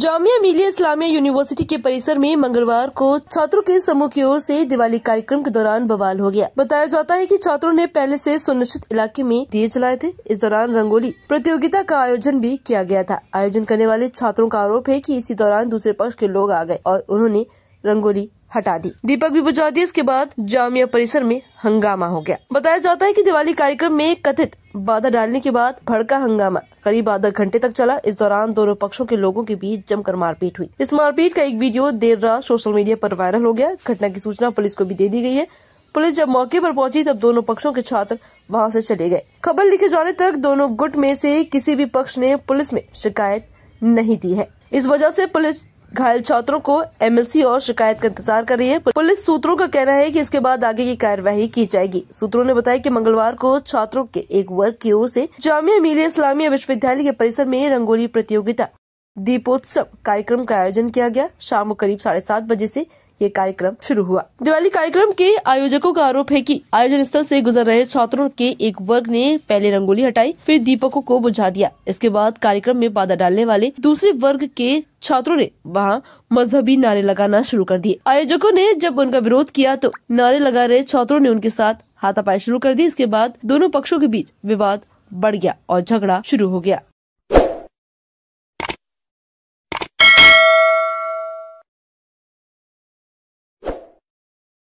जामिया मिलिया इस्लामिया यूनिवर्सिटी के परिसर में मंगलवार को छात्रों के समूह की ओर से दिवाली कार्यक्रम के दौरान बवाल हो गया बताया जाता है कि छात्रों ने पहले से सुनिश्चित इलाके में दिए जलाए थे इस दौरान रंगोली प्रतियोगिता का आयोजन भी किया गया था आयोजन करने वाले छात्रों का आरोप है की इसी दौरान दूसरे पक्ष के लोग आ गए और उन्होंने रंगोली हटा दी दीपक भी बुझा दी इसके बाद जामिया परिसर में हंगामा हो गया बताया जाता है कि दिवाली कार्यक्रम में कथित बाधा डालने के बाद भड़का हंगामा करीब आधा घंटे तक चला इस दौरान दोनों पक्षों के लोगों के बीच जमकर मारपीट हुई इस मारपीट का एक वीडियो देर रात सोशल मीडिया पर वायरल हो गया घटना की सूचना पुलिस को भी दे दी गई है पुलिस जब मौके पर पहुंची तब दोनों पक्षों के छात्र वहां से चले गए खबर लिखे जाने तक दोनों गुट में से किसी भी पक्ष ने पुलिस में शिकायत नहीं दी है इस वजह से पुलिस घायल छात्रों को एमएलसी और शिकायत का इंतजार कर रही है पुलिस सूत्रों का कहना है कि इसके बाद आगे की कार्यवाही की जाएगी सूत्रों ने बताया कि मंगलवार को छात्रों के एक वर्ग की ओर से जामिया मिलिया इस्लामिया विश्वविद्यालय के परिसर में रंगोली प्रतियोगिता दीपोत्सव कार्यक्रम का आयोजन किया गया शाम को करीब साढ़े सात बजे ऐसी ये कार्यक्रम शुरू हुआ दिवाली कार्यक्रम के आयोजकों का आरोप है कि आयोजन स्थल से गुजर रहे छात्रों के एक वर्ग ने पहले रंगोली हटाई फिर दीपकों को बुझा दिया इसके बाद कार्यक्रम में बाधा डालने वाले दूसरे वर्ग के छात्रों ने वहाँ मजहबी नारे लगाना शुरू कर दिए आयोजकों ने जब उनका विरोध किया तो नारे लगा रहे छात्रों ने उनके साथ हाथापाई शुरू कर दी इसके बाद दोनों पक्षों के बीच विवाद बढ़ गया और झगड़ा शुरू हो गया